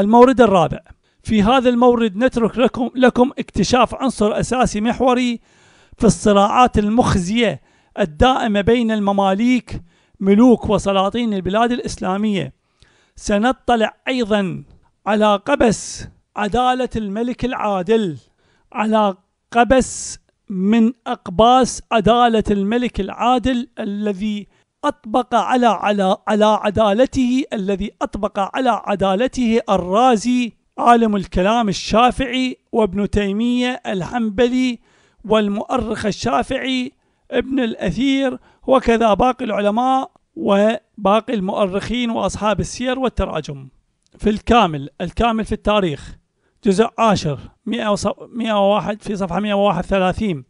المورد الرابع في هذا المورد نترك لكم, لكم اكتشاف عنصر أساسي محوري في الصراعات المخزية الدائمة بين المماليك ملوك وسلاطين البلاد الإسلامية سنطلع أيضا على قبس عدالة الملك العادل على قبس من أقباس عدالة الملك العادل الذي أطبق على, على, على عدالته الذي أطبق على عدالته الرازي عالم الكلام الشافعي وابن تيمية الحنبلي والمؤرخ الشافعي ابن الأثير وكذا باقي العلماء وباقي المؤرخين وأصحاب السير والتراجم في الكامل الكامل في التاريخ جزء عاشر 101 في صفحة 131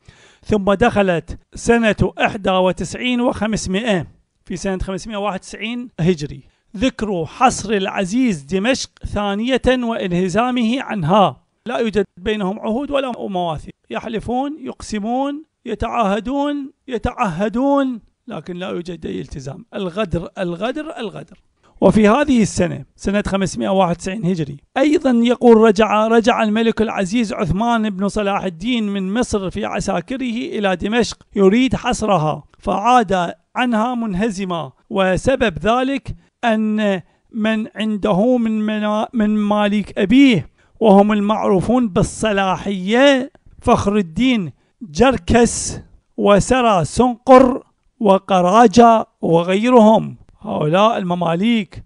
ثم دخلت سنة 91 و500 في سنة 591 هجري ذكر حصر العزيز دمشق ثانية وانهزامه عنها لا يوجد بينهم عهود ولا مواثيق يحلفون يقسمون يتعاهدون يتعهدون لكن لا يوجد أي التزام الغدر الغدر الغدر وفي هذه السنة سنة 591 هجري أيضا يقول رجع رجع الملك العزيز عثمان بن صلاح الدين من مصر في عساكره إلى دمشق يريد حصرها فعاد عنها منهزما وسبب ذلك أن من عنده من, من مالك أبيه وهم المعروفون بالصلاحية فخر الدين جركس وسرى سنقر وقراجة وغيرهم هؤلاء المماليك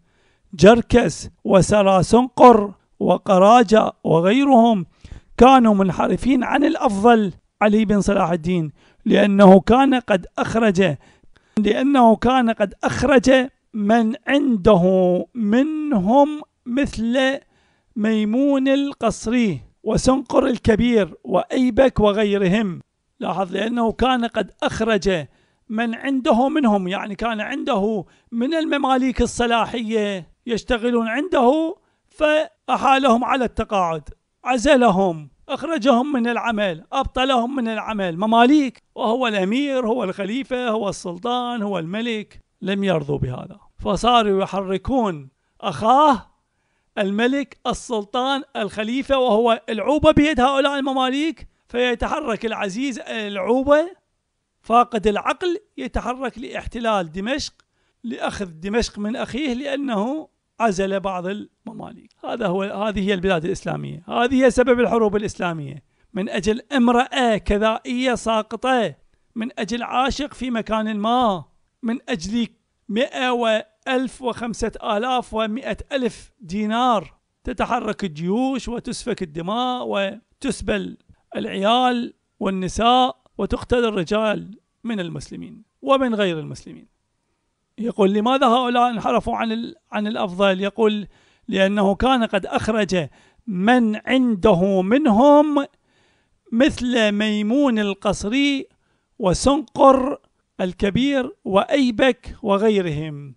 جركس وسراسنقر وقراجة وغيرهم كانوا منحرفين عن الأفضل علي بن صلاح الدين لأنه كان قد أخرج لأنه كان قد أخرج من عنده منهم مثل ميمون القصري وسنقر الكبير وأيبك وغيرهم لاحظ لأنه كان قد أخرج من عنده منهم يعني كان عنده من المماليك الصلاحية يشتغلون عنده فأحالهم على التقاعد عزلهم أخرجهم من العمل أبطلهم من العمل مماليك وهو الأمير هو الخليفة هو السلطان هو الملك لم يرضوا بهذا فصاروا يحركون أخاه الملك السلطان الخليفة وهو العوبة بيد هؤلاء المماليك فيتحرك العزيز العوبة فاقد العقل يتحرك لاحتلال دمشق لاخذ دمشق من اخيه لانه عزل بعض المماليك هذا هو هذه هي البلاد الاسلاميه هذه هي سبب الحروب الاسلاميه من اجل امراه كذائيه ساقطه من اجل عاشق في مكان ما من اجل مئة وألف وخمسة آلاف ومئة ألف دينار تتحرك الجيوش وتسفك الدماء وتسبل العيال والنساء وتقتل الرجال من المسلمين ومن غير المسلمين يقول لماذا هؤلاء انحرفوا عن عن الافضل يقول لانه كان قد اخرج من عنده منهم مثل ميمون القصري وسنقر الكبير وايبك وغيرهم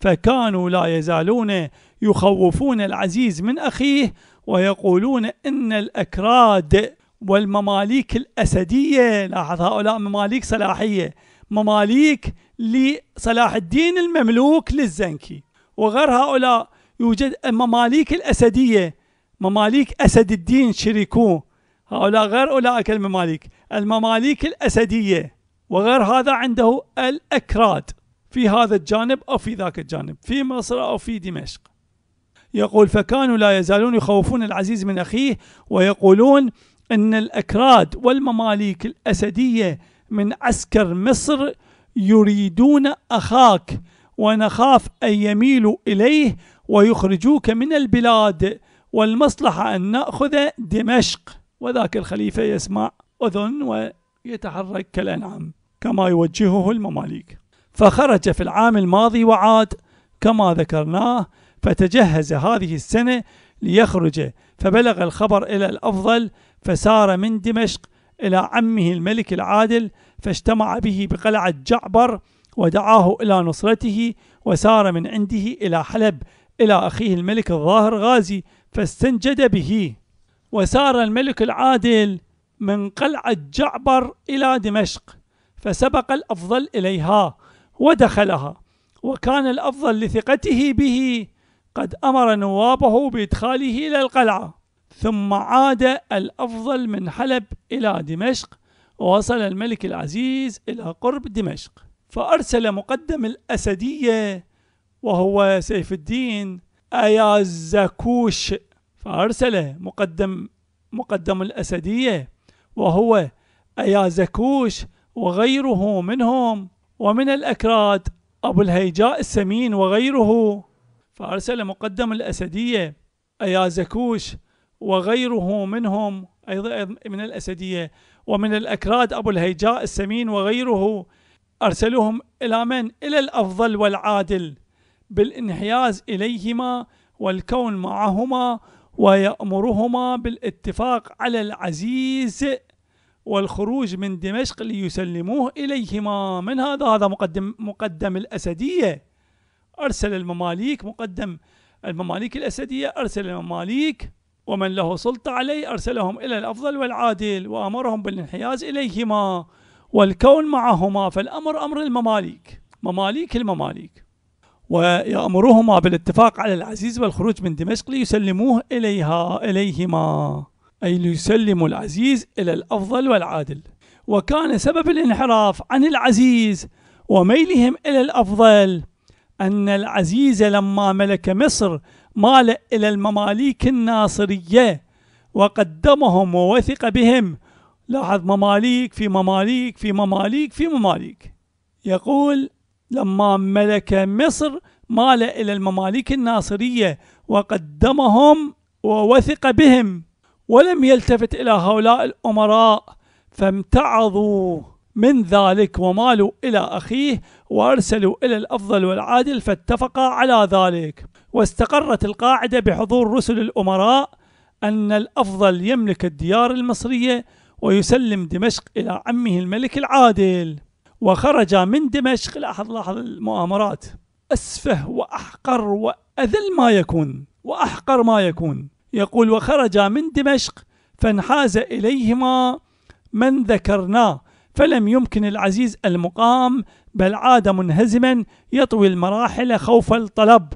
فكانوا لا يزالون يخوفون العزيز من اخيه ويقولون ان الاكراد والمماليك الأسدية لاحظ هؤلاء مماليك صلاحية مماليك لصلاح الدين المملوك للزنكي وغير هؤلاء يوجد المماليك الأسدية مماليك أسد الدين شريكوه هؤلاء غير أولئك المماليك المماليك الأسدية وغير هذا عنده الأكراد في هذا الجانب أو في ذاك الجانب في مصر أو في دمشق يقول فكانوا لا يزالون يخوفون العزيز من أخيه ويقولون أن الأكراد والمماليك الأسدية من عسكر مصر يريدون أخاك ونخاف أن يميلوا إليه ويخرجوك من البلاد والمصلحة أن نأخذ دمشق وذاك الخليفة يسمع أذن ويتحرك كالأنعام كما يوجهه المماليك فخرج في العام الماضي وعاد كما ذكرناه فتجهز هذه السنة ليخرج فبلغ الخبر إلى الأفضل فسار من دمشق إلى عمه الملك العادل فاجتمع به بقلعة جعبر ودعاه إلى نصرته وسار من عنده إلى حلب إلى أخيه الملك الظاهر غازي فاستنجد به وسار الملك العادل من قلعة جعبر إلى دمشق فسبق الأفضل إليها ودخلها وكان الأفضل لثقته به قد أمر نوابه بإدخاله إلى القلعة ثم عاد الأفضل من حلب إلى دمشق ووصل الملك العزيز إلى قرب دمشق فأرسل مقدم الأسدية وهو سيف الدين أيازكوش فأرسل مقدم مقدم الأسدية وهو أيازكوش وغيره منهم ومن الأكراد أبو الهيجاء السمين وغيره فأرسل مقدم الأسدية زكوش وغيره منهم أيضا من الأسدية ومن الأكراد أبو الهيجاء السمين وغيره أرسلوهم إلى من؟ إلى الأفضل والعادل بالانحياز إليهما والكون معهما ويأمرهما بالاتفاق على العزيز والخروج من دمشق ليسلموه إليهما من هذا هذا مقدم مقدم الأسدية أرسل المماليك مقدم المماليك الأسدية أرسل المماليك ومن له سلطة عليه أرسلهم إلى الأفضل والعادل وأمرهم بالانحياز إليهما والكون معهما فالأمر أمر المماليك مماليك المماليك ويأمرهما بالاتفاق على العزيز والخروج من دمشق ليسلموه إليها إليهما أي ليسلموا العزيز إلى الأفضل والعادل وكان سبب الانحراف عن العزيز وميلهم إلى الأفضل أن العزيز لما ملك مصر مال إلى المماليك الناصرية وقدمهم ووثق بهم لاحظ مماليك في مماليك في مماليك في مماليك يقول لما ملك مصر مال إلى المماليك الناصرية وقدمهم ووثق بهم ولم يلتفت إلى هؤلاء الأمراء فامتعضوا من ذلك ومالوا إلى أخيه وأرسلوا إلى الأفضل والعادل فاتفقا على ذلك واستقرت القاعدة بحضور رسل الأمراء أن الأفضل يملك الديار المصرية ويسلم دمشق إلى عمه الملك العادل وخرج من دمشق لاحظ لاحظ المؤامرات أسفه وأحقر وأذل ما يكون وأحقر ما يكون يقول وخرج من دمشق فانحاز إليهما من ذكرناه فلم يمكن العزيز المقام بل عاد منهزما يطوي المراحل خوف الطلب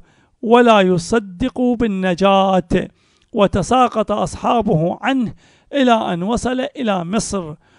ولا يصدق بالنجاة وتساقط أصحابه عنه إلى أن وصل إلى مصر